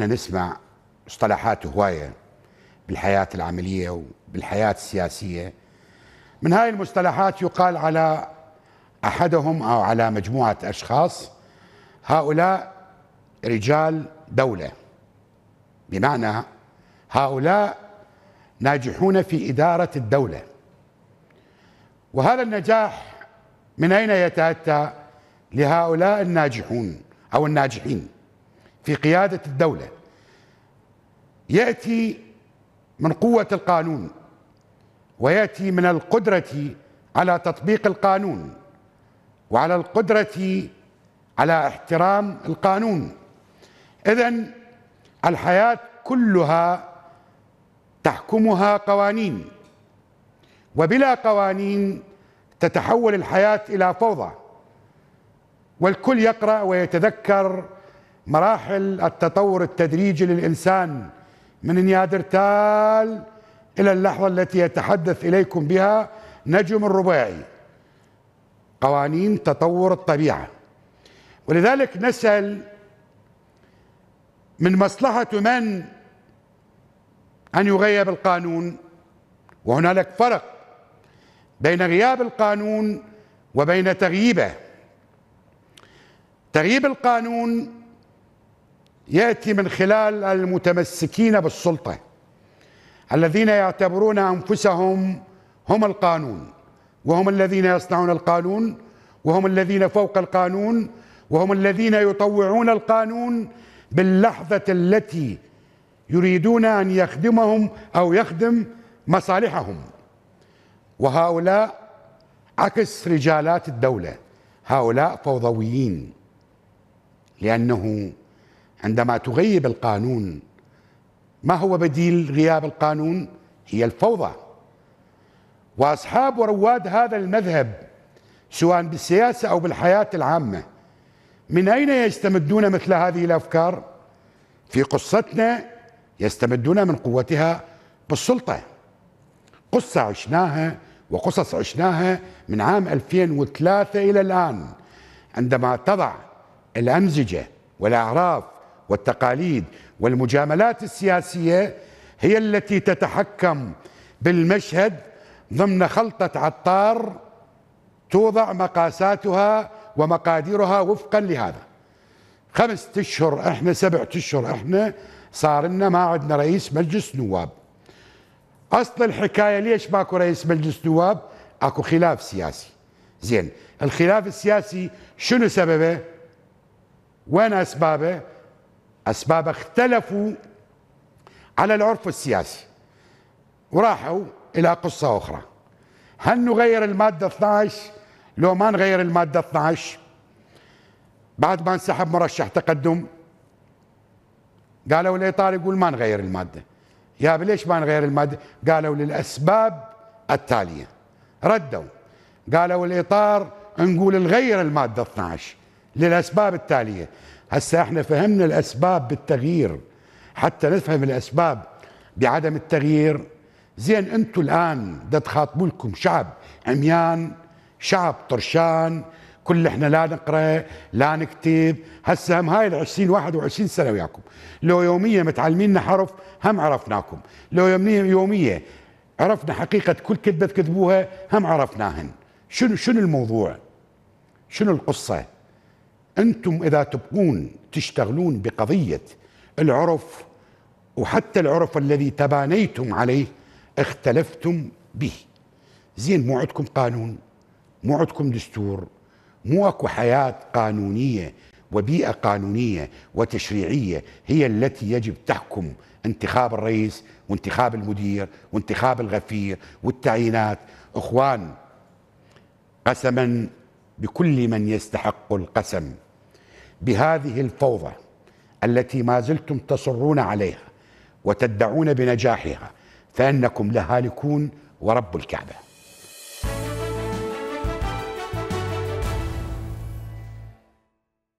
احنا نسمع مصطلحات هواية بالحياة العملية وبالحياة السياسية من هاي المصطلحات يقال على أحدهم أو على مجموعة أشخاص هؤلاء رجال دولة بمعنى هؤلاء ناجحون في إدارة الدولة وهذا النجاح من أين يتأتى لهؤلاء الناجحون أو الناجحين في قيادة الدولة يأتي من قوة القانون ويأتي من القدرة على تطبيق القانون وعلى القدرة على احترام القانون إذا الحياة كلها تحكمها قوانين وبلا قوانين تتحول الحياة إلى فوضى والكل يقرأ ويتذكر مراحل التطور التدريجي للإنسان من نيادرتال إلى اللحظة التي يتحدث إليكم بها نجم الرباعي قوانين تطور الطبيعة ولذلك نسأل من مصلحة من أن يغيب القانون وهنالك فرق بين غياب القانون وبين تغييبه تغييب القانون يأتي من خلال المتمسكين بالسلطة الذين يعتبرون أنفسهم هم القانون وهم الذين يصنعون القانون وهم الذين فوق القانون وهم الذين يطوعون القانون باللحظة التي يريدون أن يخدمهم أو يخدم مصالحهم وهؤلاء عكس رجالات الدولة هؤلاء فوضويين لأنه عندما تغيب القانون ما هو بديل غياب القانون هي الفوضى واصحاب ورواد هذا المذهب سواء بالسياسه او بالحياه العامه من اين يستمدون مثل هذه الافكار في قصتنا يستمدون من قوتها بالسلطه قصه عشناها وقصص عشناها من عام 2003 الى الان عندما تضع الامزجه والاعراف والتقاليد والمجاملات السياسية هي التي تتحكم بالمشهد ضمن خلطة عطار توضع مقاساتها ومقاديرها وفقا لهذا خمسة اشهر احنا سبعة اشهر احنا صار لنا ما عندنا رئيس مجلس نواب اصل الحكايه ليش ماكو رئيس مجلس نواب؟ اكو خلاف سياسي. زين، الخلاف السياسي شنو سببه؟ وين اسبابه؟ أسباب اختلفوا على العرف السياسي وراحوا إلى قصة أخرى هل نغير المادة 12 لو ما نغير المادة 12 بعد ما انسحب مرشح تقدم قالوا الإطار يقول ما نغير المادة يا ليش ما نغير المادة قالوا للأسباب التالية ردوا قالوا الإطار نقول نغير المادة 12 للأسباب التالية هسا احنا فهمنا الاسباب بالتغيير حتى نفهم الاسباب بعدم التغيير زين انتوا الان دا تخاطبوا لكم شعب عميان شعب طرشان كل احنا لا نقرا لا نكتب هسه هم هاي ال 20 21 سنه وياكم لو يوميه متعلمين حرف هم عرفناكم لو يوميه يوميه عرفنا حقيقه كل كذبه تكذبوها هم عرفناهن شنو شنو الموضوع شنو القصه أنتم إذا تبقون تشتغلون بقضية العرف وحتى العرف الذي تبانيتم عليه اختلفتم به زين مو عندكم قانون مو عندكم دستور مو اكو حياة قانونية وبيئة قانونية وتشريعية هي التي يجب تحكم انتخاب الرئيس وانتخاب المدير وانتخاب الغفير والتعيينات اخوان قسما بكل من يستحق القسم بهذه الفوضى التي ما زلتم تصرون عليها وتدعون بنجاحها فانكم لهالكون ورب الكعبه